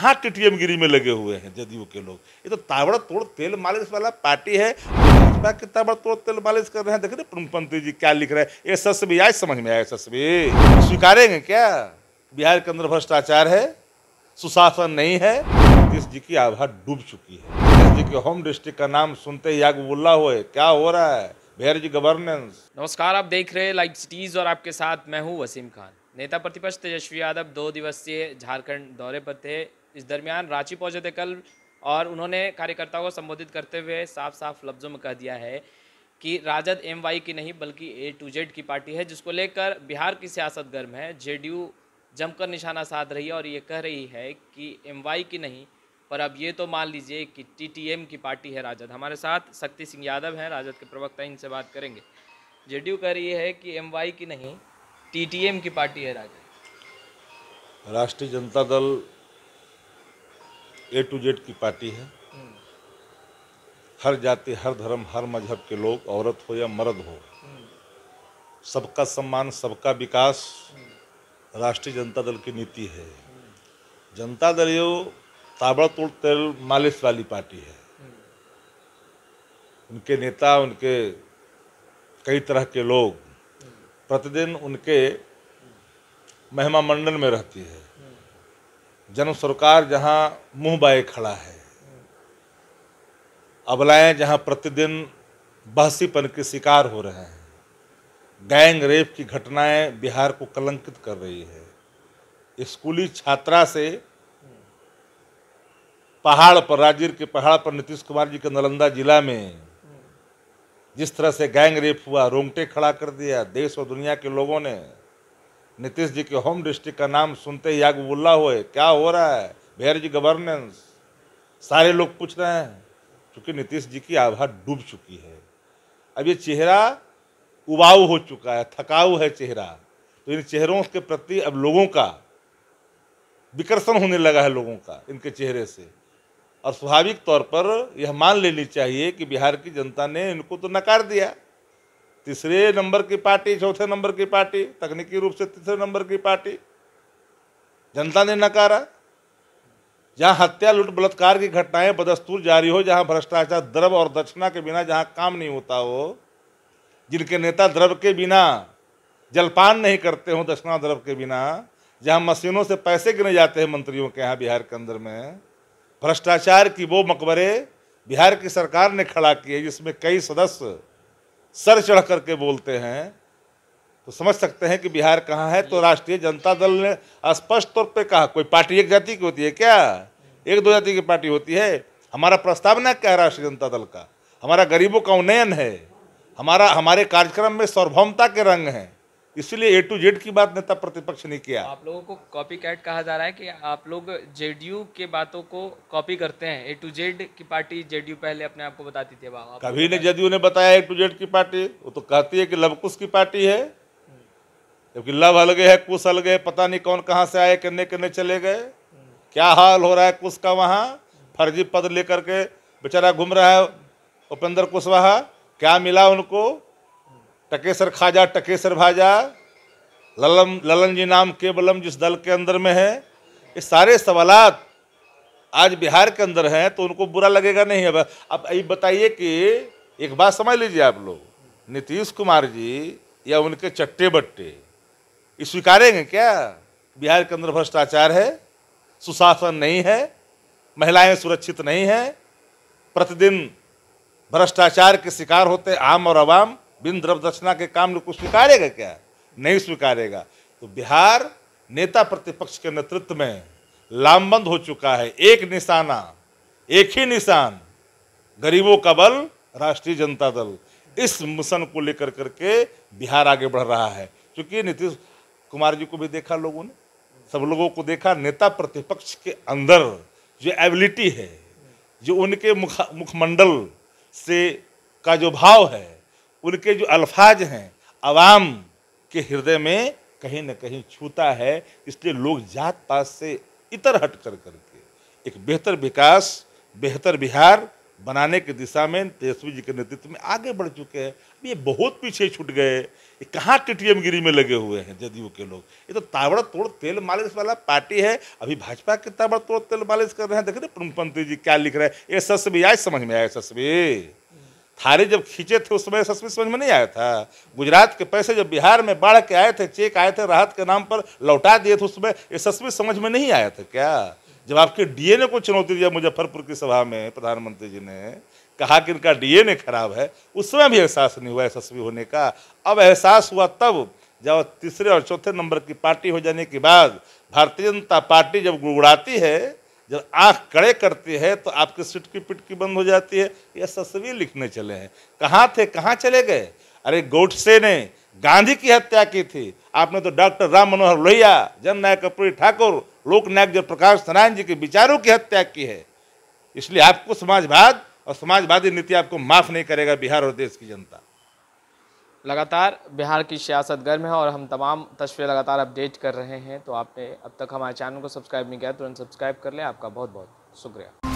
यहाँ टीटीएम गिरी में लगे हुए हैं जदयू के लोग ये तो ताबड़ तोड़ तेल मालिश वाला पार्टी है भाजपा के ताबड़ तोड़ तेल मालिश कर रहे हैं देख रहे पूर्णपंथी जी क्या लिख रहे हैं ये सस भी आए समझ में आए सस भी स्वीकारेंगे क्या बिहार के अंदर भ्रष्टाचार है सुशासन नहीं है नीतीश जी की आभा डूब चुकी है नीतीश जी के होम डिस्ट्रिक्ट का नाम सुनते ही आग बोला हुए क्या हो रहा है बिहार जी गवर्नेंस नमस्कार आप देख रहे हैं लाइव सिटीज और आपके साथ मैं हूँ वसीम खान नेता प्रतिपक्ष तेजस्वी यादव दो दिवसीय झारखंड दौरे पर थे इस दरमियान रांची पहुंचे थे कल और उन्होंने कार्यकर्ताओं को संबोधित करते हुए साफ साफ लफ्ज़ों में कह दिया है कि राजद एम वाई की नहीं बल्कि ए टू जेड की पार्टी है जिसको लेकर बिहार की सियासत गर्म है जे जमकर निशाना साध रही है और ये कह रही है कि एम वाई की नहीं पर अब ये तो मान लीजिए कि टीटीएम की पार्टी है राजद हमारे साथ शक्ति सिंह यादव हैं राजद के प्रवक्ता इनसे बात करेंगे जेडीयू कह रही है कि एम वाई की नहीं टीटीएम की पार्टी है Rajad Rashtriya Janata Dal A to Z की पार्टी है हर जाति हर धर्म हर मजहब के लोग औरत हो या मर्द हो सबका सम्मान सबका विकास राष्ट्रीय जनता दल की नीति है जनता दल यो ताबड़तोड़ तेल मालिश वाली पार्टी है उनके नेता उनके कई तरह के लोग प्रतिदिन उनके महिमा मंडन में रहती है जन सरकार जहाँ मुंह बाए खड़ा है अबलाएँ जहाँ प्रतिदिन बहसीपन के शिकार हो रहे हैं गैंग रेप की घटनाएं बिहार को कलंकित कर रही है स्कूली छात्रा से पहाड़ पर राजगीर के पहाड़ पर नीतीश कुमार जी के नालंदा जिला में जिस तरह से गैंग रेप हुआ रोंगटे खड़ा कर दिया देश और दुनिया के लोगों ने नीतीश जी के होम डिस्ट्रिक्ट का नाम सुनते ही आग बुल्ला हुए क्या हो रहा है जी गवर्नेंस सारे लोग पूछ रहे हैं क्योंकि नीतीश जी की आभा डूब चुकी है अब ये चेहरा उबाऊ हो चुका है थकाऊ है चेहरा तो इन चेहरों के प्रति अब लोगों का विकर्षण होने लगा है लोगों का इनके चेहरे से और स्वाभाविक तौर पर यह मान लेनी चाहिए कि बिहार की जनता ने इनको तो नकार दिया तीसरे नंबर की पार्टी चौथे नंबर की पार्टी तकनीकी रूप से तीसरे नंबर की पार्टी जनता ने नकारा जहां हत्या लूट बलात्कार की घटनाएं बदस्तूर जारी हो जहां भ्रष्टाचार द्रव और दक्षिणा के बिना जहां काम नहीं होता हो जिनके नेता द्रव के बिना जलपान नहीं करते हो दक्षिणा द्रव के बिना जहां मशीनों से पैसे गिने जाते हैं मंत्रियों के यहाँ बिहार के अंदर में भ्रष्टाचार की वो मकबरे बिहार की सरकार ने खड़ा किए जिसमें कई सदस्य सर चढ़ करके बोलते हैं तो समझ सकते हैं कि बिहार कहाँ है तो राष्ट्रीय जनता दल ने स्पष्ट तौर पे कहा कोई पार्टी एक जाति की होती है क्या एक दो जाति की पार्टी होती है हमारा प्रस्तावना क्या है राष्ट्रीय जनता दल का हमारा गरीबों का उन्नयन है हमारा हमारे कार्यक्रम में सार्वभौमता के रंग हैं इसलिए ए टू जेड की बात नेता प्रतिपक्ष ने किया आप लोगों को कॉपी कैट कहा जा रहा है कि आप लोग जेडीयू के बातों को कॉपी करते हैं ए टू जेड की पार्टी जेडीयू पहले अपने आप को बताती थी बाबा कभी ने जेडीयू ने बताया ए टू जेड की पार्टी वो तो कहती है कि लवकुश की पार्टी है जबकि लव अलग है कुश अलग है पता नहीं कौन कहाँ से आए किन्ने किन्ने चले गए क्या हाल हो रहा है कुश का वहाँ फर्जी पद लेकर के बेचारा घूम रहा है उपेंद्र कुशवाहा क्या मिला उनको टकेसर खाजा टकेसर भाजा ललम ललन जी नाम केवलम जिस दल के अंदर में है ये सारे सवालत आज बिहार के अंदर हैं तो उनको बुरा लगेगा नहीं अब अब ये बताइए कि एक बात समझ लीजिए आप लोग नीतीश कुमार जी या उनके चट्टे बट्टे ये स्वीकारेंगे क्या बिहार के अंदर भ्रष्टाचार है सुशासन नहीं है महिलाएं सुरक्षित नहीं हैं प्रतिदिन भ्रष्टाचार के शिकार होते आम और आवाम बिन द्रव दक्षिणा के काम लोग को स्वीकारेगा क्या नहीं स्वीकारेगा तो बिहार नेता प्रतिपक्ष के नेतृत्व में लामबंद हो चुका है एक निशाना एक ही निशान गरीबों का बल राष्ट्रीय जनता दल इस मिशन को लेकर करके बिहार आगे बढ़ रहा है क्योंकि नीतीश कुमार जी को भी देखा लोगों ने सब लोगों को देखा नेता प्रतिपक्ष के अंदर जो एबिलिटी है जो उनके मुख मुखमंडल से का जो भाव है उनके जो अल्फाज हैं आवाम के हृदय में कहीं ना कहीं छूता है इसलिए लोग जात पात से इतर हट कर करके एक बेहतर विकास बेहतर बिहार बनाने की दिशा में तेजस्वी जी के नेतृत्व में आगे बढ़ चुके हैं ये बहुत पीछे छूट गए ये कहाँ टिटियम गिरी में लगे हुए हैं जदयू के लोग ये तो ताबड़ तोड़ तेल मालिश वाला पार्टी है अभी भाजपा के ताबड़ तोड़ तेल मालिश कर रहे हैं देख रहे प्रमुखपंथी जी क्या लिख रहे हैं ये सस भी आए समझ में आए सस भी थारे जब खींचे थे उस समय सस्मित समझ में नहीं आया था गुजरात के पैसे जब बिहार में बाढ़ के आए थे चेक आए थे राहत के नाम पर लौटा दिए थे उस समय ये सस्मित समझ में नहीं आया था क्या जब आपके डीएनए को चुनौती दिया मुजफ्फरपुर की सभा में प्रधानमंत्री जी ने कहा कि इनका डीएनए खराब है उस समय भी एहसास नहीं हुआ यशस्वी होने का अब एहसास हुआ तब जब तीसरे और चौथे नंबर की पार्टी हो जाने के बाद भारतीय जनता पार्टी जब गुड़गुड़ाती है जब आँख कड़े करती है तो आपकी सिटकी पिटकी बंद हो जाती है यह ससवी लिखने चले हैं कहाँ थे कहाँ चले गए अरे गोडसे ने गांधी की हत्या की थी आपने तो डॉक्टर राम मनोहर लोहिया जन नायक कर्पूरी ठाकुर लोकनायक जो प्रकाश नारायण जी के विचारों की हत्या की है इसलिए आपको समाजवाद और समाजवादी नीति आपको माफ़ नहीं करेगा बिहार और देश की जनता लगातार बिहार की सियासत गर्म है और हम तमाम तस्वीरें लगातार अपडेट कर रहे हैं तो आपने अब तक हमारे चैनल को सब्सक्राइब नहीं किया तुरंत सब्सक्राइब कर लें आपका बहुत बहुत शुक्रिया